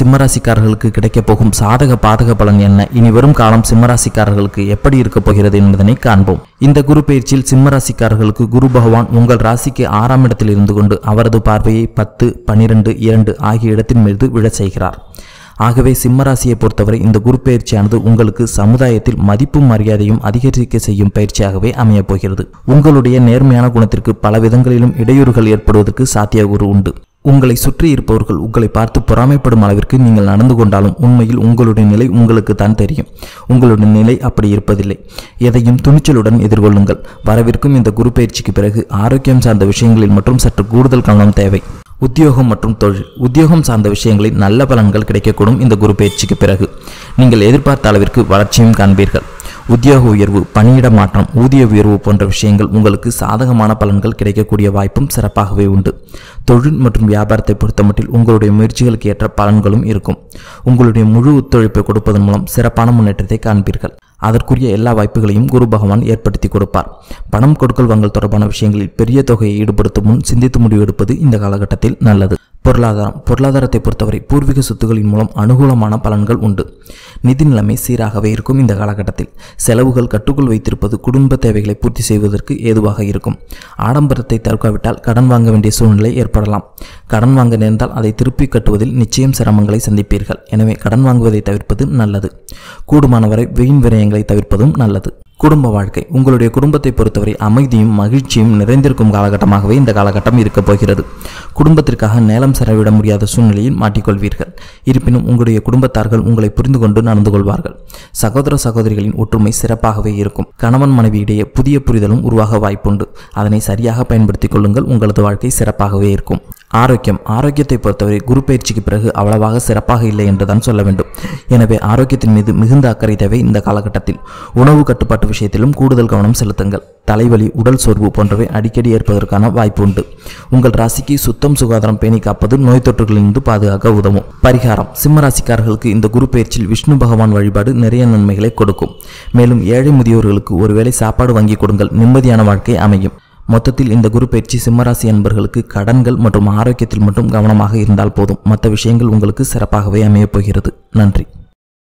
சிம்மராசிக்காரர்களுக்கு கிடைக்கப் போகும் சாதக பாதக பலன் என்ன இனி வரும் காலம் சிம்மராசிக்காரர்களுக்கு எப்படி இருக்கப் போகிறது என்பதனை காண்போம் இந்த குரு பயிற்சியில் சிம்மராசிக்காரர்களுக்கு குரு பகவான் உங்கள் ராசிக்கு ஆறாம் இடத்தில் இருந்து கொண்டு அவரது பார்வையை பத்து பனிரெண்டு இரண்டு ஆகிய இடத்தின் மீது விழச் செய்கிறார் ஆகவே சிம்மராசியை பொறுத்தவரை இந்த குரு பயிற்சியானது உங்களுக்கு சமுதாயத்தில் மதிப்பும் மரியாதையும் அதிகரிக்க செய்யும் பயிற்சியாகவே அமையப் போகிறது உங்களுடைய நேர்மையான குணத்திற்கு பல விதங்களிலும் இடையூறுகள் ஏற்படுவதற்கு சாத்திய குரு உண்டு உங்களை சுற்றி இருப்பவர்கள் உங்களை பார்த்து பொறாமைப்படும் அளவிற்கு நீங்கள் நடந்து கொண்டாலும் உண்மையில் உங்களுடைய நிலை உங்களுக்கு தான் தெரியும் உங்களுடைய நிலை அப்படி இருப்பதில்லை எதையும் துணிச்சலுடன் எதிர்கொள்ளுங்கள் வரவிருக்கும் இந்த குரு பயிற்சிக்கு பிறகு ஆரோக்கியம் சார்ந்த விஷயங்களில் மற்றும் சற்று கூடுதல் கவனம் தேவை உத்தியோகம் மற்றும் தொழில் உத்தியோகம் சார்ந்த விஷயங்களில் நல்ல பலன்கள் கிடைக்கக்கூடும் இந்த குரு பயிற்சிக்கு பிறகு நீங்கள் எதிர்பார்த்த அளவிற்கு வளர்ச்சியும் காண்பீர்கள் உத்தியோக உயர்வு பணியிட மாற்றம் ஊதிய உயர்வு போன்ற விஷயங்கள் உங்களுக்கு சாதகமான பலன்கள் கிடைக்கக்கூடிய வாய்ப்பும் சிறப்பாகவே உண்டு தொழில் மற்றும் வியாபாரத்தை பொறுத்தமட்டில் உங்களுடைய முயற்சிகளுக்கு ஏற்ற பலன்களும் இருக்கும் உங்களுடைய முழு ஒத்துழைப்பை கொடுப்பதன் மூலம் சிறப்பான முன்னேற்றத்தை காண்பீர்கள் அதற்குரிய எல்லா வாய்ப்புகளையும் குரு பகவான் ஏற்படுத்தி கொடுப்பார் பணம் கொடுக்கல் வாங்கல் தொடர்பான விஷயங்களில் பெரிய தொகையை ஈடுபடுத்தும் முன் சிந்தித்து முடிவெடுப்பது இந்த காலகட்டத்தில் நல்லது பொருளாதாரம் பொருளாதாரத்தை பொறுத்தவரை பூர்வீக சொத்துகளின் மூலம் அனுகூலமான பலன்கள் உண்டு நிதி நிலைமை சீராகவே இருக்கும் இந்த காலகட்டத்தில் செலவுகள் கட்டுக்குள் வைத்திருப்பது குடும்ப தேவைகளை பூர்த்தி செய்வதற்கு ஏதுவாக இருக்கும் ஆடம்பரத்தை தவிர்க்காவிட்டால் கடன் வாங்க வேண்டிய சூழ்நிலை ஏற்படலாம் கடன் வாங்க நேர்ந்தால் அதை திருப்பி கட்டுவதில் நிச்சயம் சிரமங்களை சந்திப்பீர்கள் எனவே கடன் வாங்குவதை தவிர்ப்பது நல்லது கூடுமானவரை வீண் விரயங்களை தவிர்ப்பதும் நல்லது குடும்ப வாழ்க்கை உங்களுடைய குடும்பத்தை பொறுத்தவரை அமைதியும் மகிழ்ச்சியும் நிறைந்திருக்கும் காலகட்டமாகவே இந்த காலகட்டம் இருக்கப் போகிறது குடும்பத்திற்காக நேலம் செலவிட முடியாத சூழ்நிலையில் மாட்டிக்கொள்வீர்கள் இருப்பினும் உங்களுடைய குடும்பத்தார்கள் உங்களை புரிந்து கொண்டு நடந்து கொள்வார்கள் சகோதர சகோதரிகளின் ஒற்றுமை சிறப்பாகவே இருக்கும் கணவன் மனைவியிடையே புதிய புரிதலும் உருவாக வாய்ப்புண்டு அதனை சரியாக பயன்படுத்திக் கொள்ளுங்கள் உங்களது வாழ்க்கை சிறப்பாகவே இருக்கும் ஆரோக்கியம் ஆரோக்கியத்தை பொறுத்தவரை குரு பயிற்சிக்கு பிறகு அவ்வளவாக சிறப்பாக இல்லை என்றுதான் சொல்ல வேண்டும் எனவே ஆரோக்கியத்தின் மீது மிகுந்த அக்கறை தேவை இந்த காலகட்டத்தில் உணவு கட்டுப்பாட்டு விஷயத்திலும் கூடுதல் கவனம் செலுத்துங்கள் தலைவலி உடல் சோர்வு போன்றவை அடிக்கடி ஏற்பதற்கான வாய்ப்பு உண்டு உங்கள் ராசிக்கு சுத்தம் சுகாதாரம் பேணி காப்பது நோய் தொற்றுகளிலிருந்து பாதுகாக்க உதவும் பரிகாரம் சிம்ம ராசிக்காரர்களுக்கு இந்த குரு பயிற்சியில் விஷ்ணு பகவான் வழிபாடு நிறைய நன்மைகளை கொடுக்கும் மேலும் ஏழை முதியோர்களுக்கு ஒருவேளை சாப்பாடு வாங்கி கொடுங்கள் நிம்மதியான வாழ்க்கை அமையும் மொத்தத்தில் இந்த குரு பயிற்சி சிம்மராசி அன்பர்களுக்கு கடன்கள் மற்றும் ஆரோக்கியத்தில் மட்டும் கவனமாக இருந்தால் போதும் மற்ற விஷயங்கள் உங்களுக்கு சிறப்பாகவே அமையப் போகிறது நன்றி